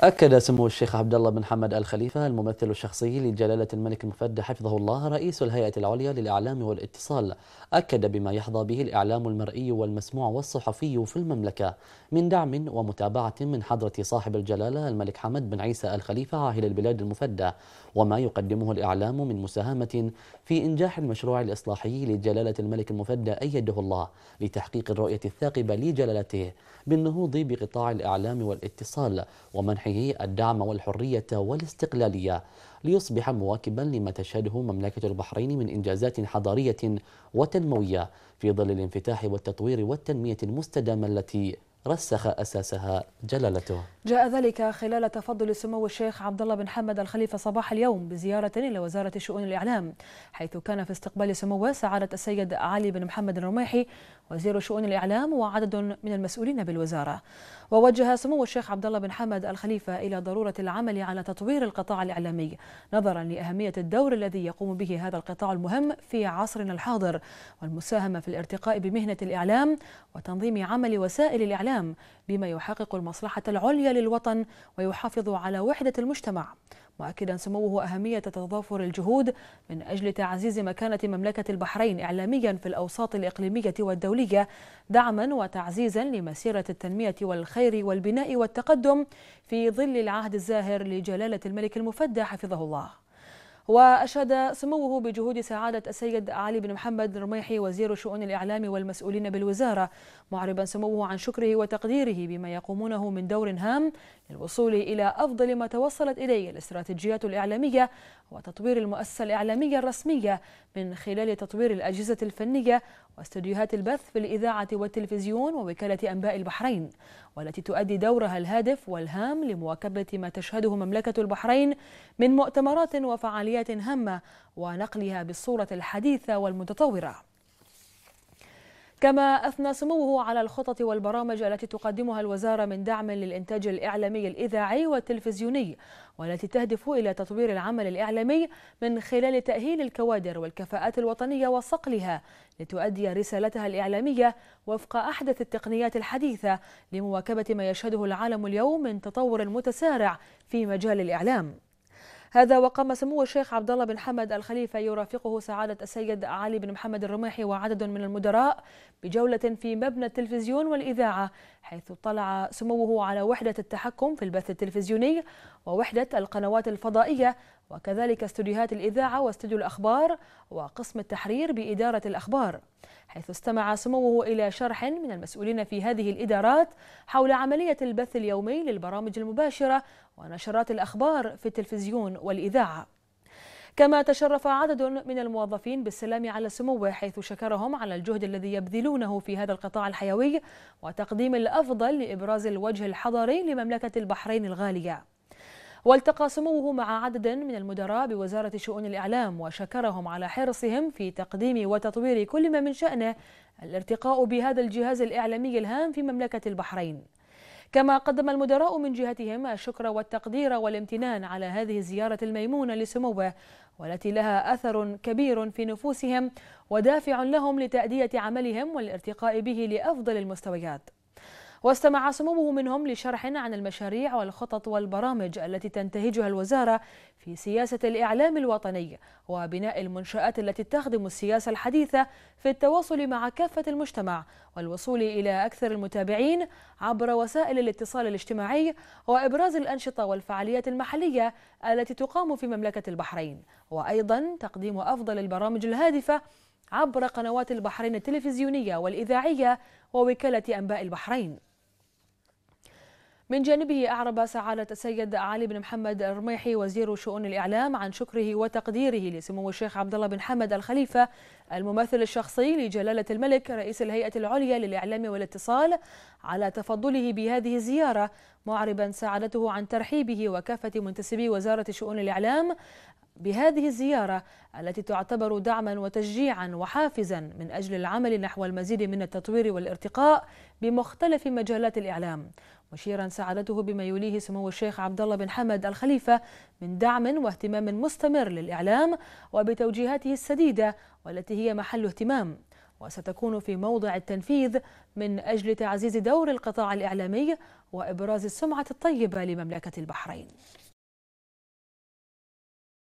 أكد سمو الشيخ عبد الله بن حمد الخليفة الممثل الشخصي لجلالة الملك المفدى حفظه الله رئيس الهيئة العليا للإعلام والاتصال أكد بما يحظى به الإعلام المرئي والمسموع والصحفي في المملكة من دعم ومتابعة من حضرة صاحب الجلالة الملك حمد بن عيسى الخليفة عاهل البلاد المفدى وما يقدمه الإعلام من مساهمة في إنجاح المشروع الإصلاحي لجلالة الملك المفدى أيده الله لتحقيق الرؤية الثاقبة لجلالته بالنهوض بقطاع الإعلام والاتصال ومنح بمنحه الدعم والحرية والاستقلالية ليصبح مواكبا لما تشهده مملكة البحرين من إنجازات حضارية وتنموية في ظل الانفتاح والتطوير والتنمية المستدامة التي رسخ أساسها جلالته جاء ذلك خلال تفضل سمو الشيخ عبد الله بن حمد الخليفة صباح اليوم بزيارة إلى وزارة شؤون الإعلام حيث كان في استقبال سموه سعادة السيد علي بن محمد الرميحي وزير شؤون الإعلام وعدد من المسؤولين بالوزارة ووجه سمو الشيخ عبد الله بن حمد الخليفة إلى ضرورة العمل على تطوير القطاع الإعلامي نظرا لأهمية الدور الذي يقوم به هذا القطاع المهم في عصرنا الحاضر والمساهمة في الارتقاء بمهنة الإعلام وتنظيم عمل وسائل الإعلام بما يحقق المصلحة العليا للوطن ويحافظ على وحدة المجتمع مؤكدا سموه أهمية تضافر الجهود من أجل تعزيز مكانة مملكة البحرين إعلاميا في الأوساط الإقليمية والدولية دعما وتعزيزا لمسيرة التنمية والخير والبناء والتقدم في ظل العهد الزاهر لجلالة الملك المفدى حفظه الله وأشاد سموه بجهود سعادة السيد علي بن محمد رميحي وزير شؤون الإعلام والمسؤولين بالوزارة معربا سموه عن شكره وتقديره بما يقومونه من دور هام للوصول إلى أفضل ما توصلت إليه الاستراتيجيات الإعلامية وتطوير المؤسسة الإعلامية الرسمية من خلال تطوير الأجهزة الفنية واستديوهات البث في الإذاعة والتلفزيون ووكالة أنباء البحرين والتي تؤدي دورها الهادف والهام لمواكبة ما تشهده مملكة البحرين من مؤتمرات وفعاليات تحديات هامة ونقلها بالصورة الحديثة والمتطورة كما أثنى سموه على الخطط والبرامج التي تقدمها الوزارة من دعم للإنتاج الإعلامي الإذاعي والتلفزيوني والتي تهدف إلى تطوير العمل الإعلامي من خلال تأهيل الكوادر والكفاءات الوطنية وصقلها لتؤدي رسالتها الإعلامية وفق أحدث التقنيات الحديثة لمواكبة ما يشهده العالم اليوم من تطور متسارع في مجال الإعلام هذا وقام سمو الشيخ عبد الله بن حمد الخليفة يرافقه سعادة السيد علي بن محمد الرميحي وعدد من المدراء بجولة في مبنى التلفزيون والإذاعة حيث اطلع سموه على وحدة التحكم في البث التلفزيوني ووحدة القنوات الفضائية وكذلك استوديوهات الإذاعة واستوديو الأخبار وقسم التحرير بإدارة الأخبار حيث استمع سموه إلى شرح من المسؤولين في هذه الإدارات حول عملية البث اليومي للبرامج المباشرة ونشرات الأخبار في التلفزيون والإذاعة كما تشرف عدد من الموظفين بالسلام على سموه حيث شكرهم على الجهد الذي يبذلونه في هذا القطاع الحيوي وتقديم الأفضل لإبراز الوجه الحضاري لمملكة البحرين الغالية والتقى سموه مع عدد من المدراء بوزارة شؤون الإعلام وشكرهم على حرصهم في تقديم وتطوير كل ما من شأنه الارتقاء بهذا الجهاز الإعلامي الهام في مملكة البحرين كما قدم المدراء من جهتهم الشكر والتقدير والامتنان على هذه الزيارة الميمونة لسموه والتي لها أثر كبير في نفوسهم ودافع لهم لتأدية عملهم والارتقاء به لأفضل المستويات واستمع سموه منهم لشرح عن المشاريع والخطط والبرامج التي تنتهجها الوزارة في سياسة الإعلام الوطني وبناء المنشآت التي تخدم السياسة الحديثة في التواصل مع كافة المجتمع والوصول إلى أكثر المتابعين عبر وسائل الاتصال الاجتماعي وإبراز الأنشطة والفعاليات المحلية التي تقام في مملكة البحرين وأيضا تقديم أفضل البرامج الهادفة عبر قنوات البحرين التلفزيونية والإذاعية ووكالة أنباء البحرين من جانبه أعرب سعادة السيد علي بن محمد الرميحي وزير شؤون الإعلام عن شكره وتقديره لسمو الشيخ عبد الله بن حمد الخليفة الممثل الشخصي لجلالة الملك رئيس الهيئة العليا للإعلام والاتصال على تفضله بهذه الزيارة معربا سعادته عن ترحيبه وكافة منتسبي وزارة شؤون الإعلام بهذه الزيارة التي تعتبر دعما وتشجيعا وحافزا من أجل العمل نحو المزيد من التطوير والارتقاء بمختلف مجالات الإعلام مشيرا سعادته بما يوليه سمو الشيخ عبد الله بن حمد الخليفة من دعم واهتمام مستمر للإعلام وبتوجيهاته السديدة والتي هي محل اهتمام وستكون في موضع التنفيذ من أجل تعزيز دور القطاع الإعلامي وإبراز السمعة الطيبة لمملكة البحرين